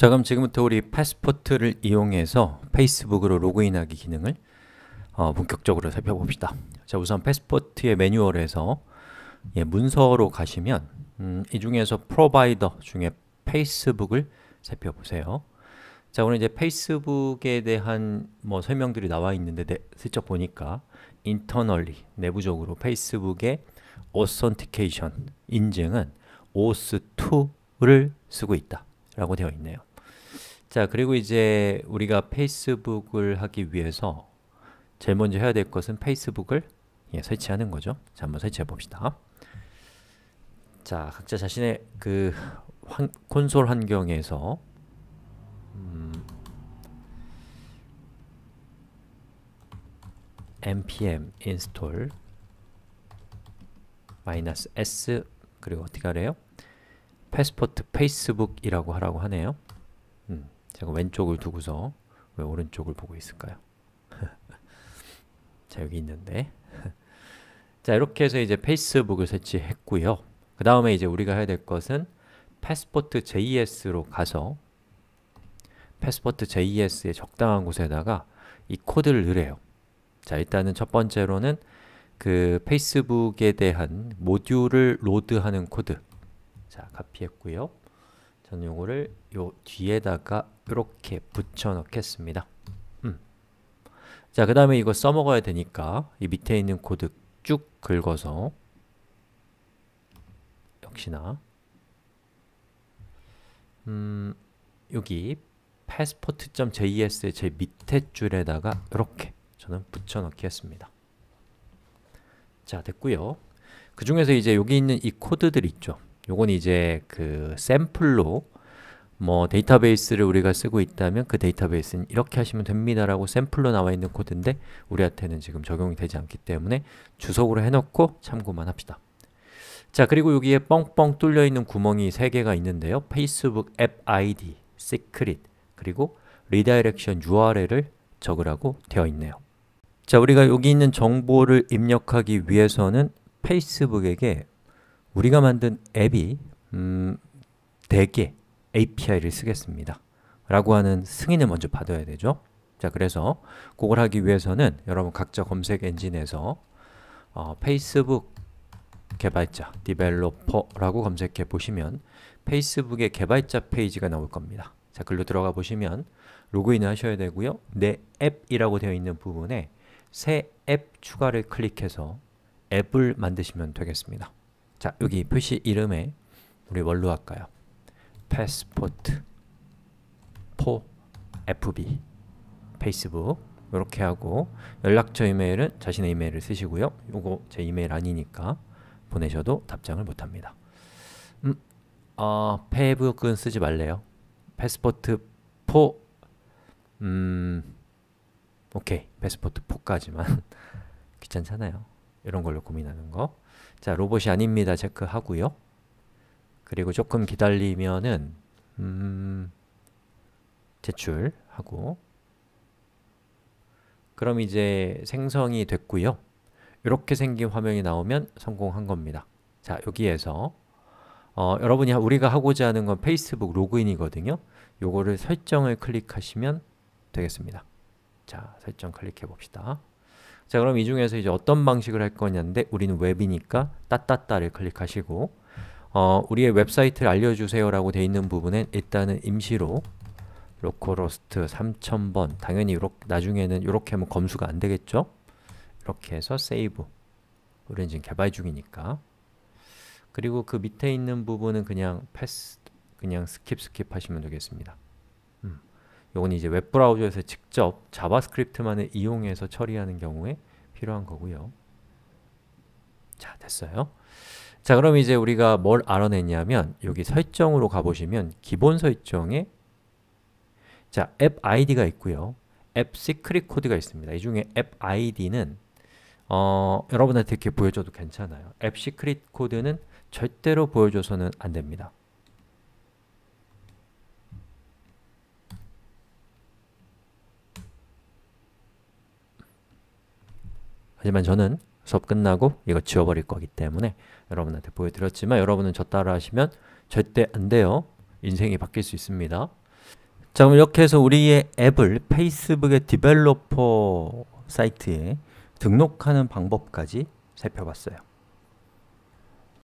자 그럼 지금부터 우리 패스포트를 이용해서 페이스북으로 로그인하기 기능을 어, 본격적으로 살펴봅시다 자 우선 패스포트의 매뉴얼에서 예, 문서로 가시면 음, 이 중에서 프로바이더 중에 페이스북을 살펴보세요 자 오늘 이제 페이스북에 대한 뭐 설명들이 나와 있는데 네, 슬쩍 보니까 인터널리 내부적으로 페이스북의 authentication 인증은 auth2를 쓰고 있다 라고 되어 있네요 자, 그리고 이제 우리가 페이스북을 하기 위해서 제일 먼저 해야 될 것은 페이스북을 예, 설치하는 거죠. 자, 한번 설치해 봅시다. 자, 각자 자신의 그 환, 콘솔 환경에서 음, npm install s 그리고 어떻게 하래요? 패스포트 페이스북이라고 하라고 하네요. 제가 왼쪽을 두고서 왜 오른쪽을 보고 있을까요? 자 여기 있는데 자 이렇게 해서 이제 페이스북을 설치했고요. 그 다음에 이제 우리가 해야 될 것은 패스포트 JS로 가서 패스포트 JS의 적당한 곳에다가 이 코드를 넣으래요. 자 일단은 첫 번째로는 그 페이스북에 대한 모듈을 로드하는 코드 자 카피했고요. 저는 요거를 요 뒤에다가 이렇게 붙여 넣겠습니다. 음. 자, 그 다음에 이거 써먹어야 되니까 이 밑에 있는 코드 쭉 긁어서 역시나 음, 여기 passport.js의 제 밑에 줄에다가 이렇게 저는 붙여넣기 습니다 자, 됐고요. 그 중에서 이제 여기 있는 이 코드들 있죠. 요건 이제 그 샘플로 뭐 데이터베이스를 우리가 쓰고 있다면 그 데이터베이스는 이렇게 하시면 됩니다라고 샘플로 나와 있는 코드인데 우리한테는 지금 적용이 되지 않기 때문에 주석으로 해놓고 참고만 합시다. 자 그리고 여기에 뻥뻥 뚫려 있는 구멍이 3개가 있는데요. 페이스북 앱 아이디, 시크릿, 그리고 리다이렉션 URL을 적으라고 되어 있네요. 자 우리가 여기 있는 정보를 입력하기 위해서는 페이스북에게 우리가 만든 앱이 음, 대개 API를 쓰겠습니다. 라고 하는 승인을 먼저 받아야 되죠. 자, 그래서 그걸 하기 위해서는 여러분 각자 검색 엔진에서 어, 페이스북 개발자, 디벨로퍼라고 검색해 보시면 페이스북의 개발자 페이지가 나올 겁니다. 자, 글로 들어가 보시면 로그인을 하셔야 되고요. 내 앱이라고 되어 있는 부분에 새 앱 추가를 클릭해서 앱을 만드시면 되겠습니다. 자 여기 표시 이름에 우리 뭘로 할까요? 패스포트 포 FB 페이스북 이렇게 하고 연락처 이메일은 자신의 이메일을 쓰시고요. 요거 제 이메일 아니니까 보내셔도 답장을 못합니다. 음, 어, 페북은 쓰지 말래요. 패스포트 4 음, 오케이 패스포트 4까지만 귀찮잖아요. 이런 걸로 고민하는 거. 자, 로봇이 아닙니다. 체크하고요. 그리고 조금 기다리면은 음, 제출하고 그럼 이제 생성이 됐고요. 이렇게 생긴 화면이 나오면 성공한 겁니다. 자, 여기에서 어, 여러분이 우리가 하고자 하는 건 페이스북 로그인이거든요. 요거를 설정을 클릭하시면 되겠습니다. 자, 설정 클릭해 봅시다. 자 그럼 이 중에서 이제 어떤 방식을 할 거냐인데 우리는 웹이니까 따따따를 클릭하시고 어, 우리의 웹사이트를 알려주세요라고 돼 있는 부분엔 일단은 임시로 로컬호스트 3000번 당연히 요렇, 나중에는 이렇게 하면 검수가 안 되겠죠? 이렇게 해서 세이브 우리는 지금 개발 중이니까 그리고 그 밑에 있는 부분은 그냥 패스 그냥 스킵 스킵 하시면 되겠습니다. 이건 이제 웹브라우저에서 직접 자바스크립트만을 이용해서 처리하는 경우에 필요한 거고요. 자, 됐어요. 자, 그럼 이제 우리가 뭘 알아냈냐면 여기 설정으로 가보시면 기본 설정에 자, 앱 아이디가 있고요. 앱 시크릿 코드가 있습니다. 이 중에 앱 아이디는 어, 여러분한테 이렇게 보여줘도 괜찮아요. 앱 시크릿 코드는 절대로 보여줘서는 안 됩니다. 하지만 저는 수업 끝나고 이거 지워버릴 거기 때문에 여러분한테 보여드렸지만 여러분은 저 따라 하시면 절대 안 돼요. 인생이 바뀔 수 있습니다. 자 그럼 이렇게 해서 우리의 앱을 페이스북의 디벨로퍼 사이트에 등록하는 방법까지 살펴봤어요.